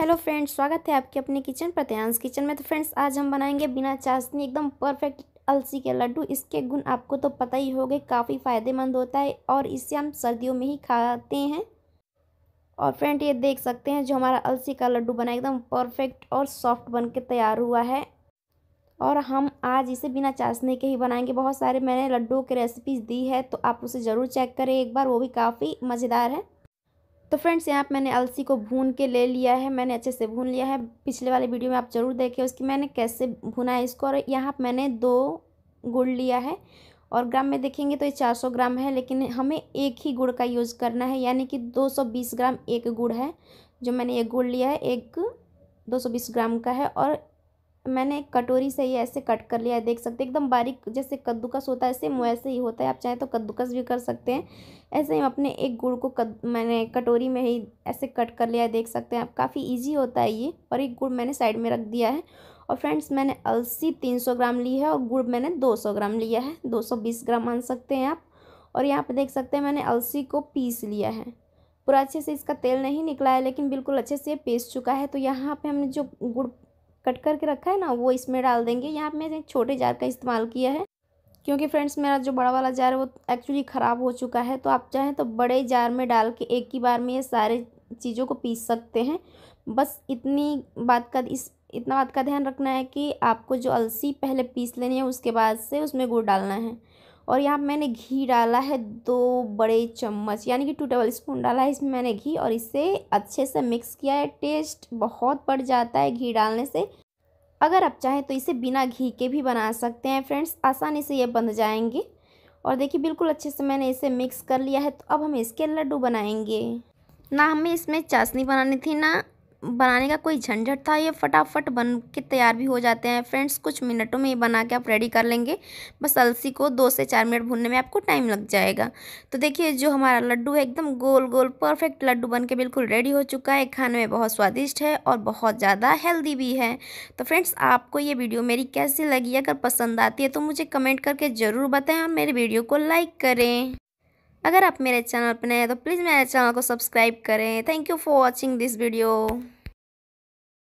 hello friends स्वागत है आपके अपने किचन प्रत्यांश किचन में तो फ्रेंड्स आज हम बनाएंगे बिना चाशनी एकदम परफेक्ट अलसी के लड्डू इसके गुण आपको तो पता ही होगा काफ़ी फ़ायदेमंद होता है और इसे हम सर्दियों में ही खाते हैं और फ्रेंड ये देख सकते हैं जो हमारा अलसी का लड्डू बना एकदम परफेक्ट और सॉफ्ट बन के तैयार हुआ है और हम आज इसे बिना चाशनी के ही बनाएंगे बहुत सारे मैंने लड्डू की रेसिपीज़ दी है तो आप उसे ज़रूर चेक करें एक बार वो भी काफ़ी मज़ेदार है तो फ्रेंड्स यहाँ पर मैंने अलसी को भून के ले लिया है मैंने अच्छे से भून लिया है पिछले वाले वीडियो में आप ज़रूर देखें उसकी मैंने कैसे भुना है इसको और यहाँ मैंने दो गुड़ लिया है और ग्राम में देखेंगे तो ये 400 ग्राम है लेकिन हमें एक ही गुड़ का यूज़ करना है यानी कि 220 ग्राम एक गुड़ है जो मैंने एक गुड़ लिया है एक 220 ग्राम का है और मैंने एक कटोरी से ही ऐसे कट कर लिया है देख सकते हैं एकदम बारीक जैसे कद्दूकस होता है ऐसे वैसे ही होता है आप चाहें तो कद्दूकस भी कर सकते हैं ऐसे ही अपने एक गुड़ को कद, मैंने कटोरी में ही ऐसे कट कर लिया है देख सकते हैं आप काफ़ी ईजी होता है ये और एक गुड़ मैंने साइड में रख दिया है और फ्रेंड्स मैंने अलसी तीन ग्राम ली है और गुड़ मैंने दो ग्राम लिया है दो ग्राम मान सकते हैं आप और यहाँ पर देख सकते हैं मैंने अलसी को पीस लिया है पूरा अच्छे से इसका तेल नहीं निकला है लेकिन बिल्कुल अच्छे से पीस चुका है तो यहाँ पे हमने जो गुड़ कट करके रखा है ना वो इसमें डाल देंगे यहाँ पर मैंने छोटे जार का इस्तेमाल किया है क्योंकि फ्रेंड्स मेरा जो बड़ा वाला जार है वो एक्चुअली ख़राब हो चुका है तो आप चाहें तो बड़े जार में डाल के एक ही बार में ये सारे चीज़ों को पीस सकते हैं बस इतनी बात का इस इतना बात का ध्यान रखना है कि आपको जो अलसी पहले पीस लेनी है उसके बाद से उसमें गुड़ डालना है और यहाँ मैंने घी डाला है दो बड़े चम्मच यानी कि टू टेबल स्पून डाला है इसमें मैंने घी और इसे अच्छे से मिक्स किया है टेस्ट बहुत बढ़ जाता है घी डालने से अगर आप चाहें तो इसे बिना घी के भी बना सकते हैं फ्रेंड्स आसानी से ये बन जाएंगे और देखिए बिल्कुल अच्छे से मैंने इसे मिक्स कर लिया है तो अब हम इसके लड्डू बनाएंगे ना हमें इसमें चाशनी बनानी थी ना बनाने का कोई झंझट था ये फटाफट बन के तैयार भी हो जाते हैं फ्रेंड्स कुछ मिनटों में ये बना के आप रेडी कर लेंगे बस अलसी को दो से चार मिनट भूनने में आपको टाइम लग जाएगा तो देखिए जो हमारा लड्डू है एकदम गोल गोल परफेक्ट लड्डू बन के बिल्कुल रेडी हो चुका है खाने में बहुत स्वादिष्ट है और बहुत ज़्यादा हेल्दी भी है तो फ्रेंड्स आपको ये वीडियो मेरी कैसी लगी अगर पसंद आती है तो मुझे कमेंट करके ज़रूर बताएँ और मेरे वीडियो को लाइक करें अगर आप मेरे चैनल पर नए हैं तो प्लीज़ मेरे चैनल को सब्सक्राइब करें thank you for watching this video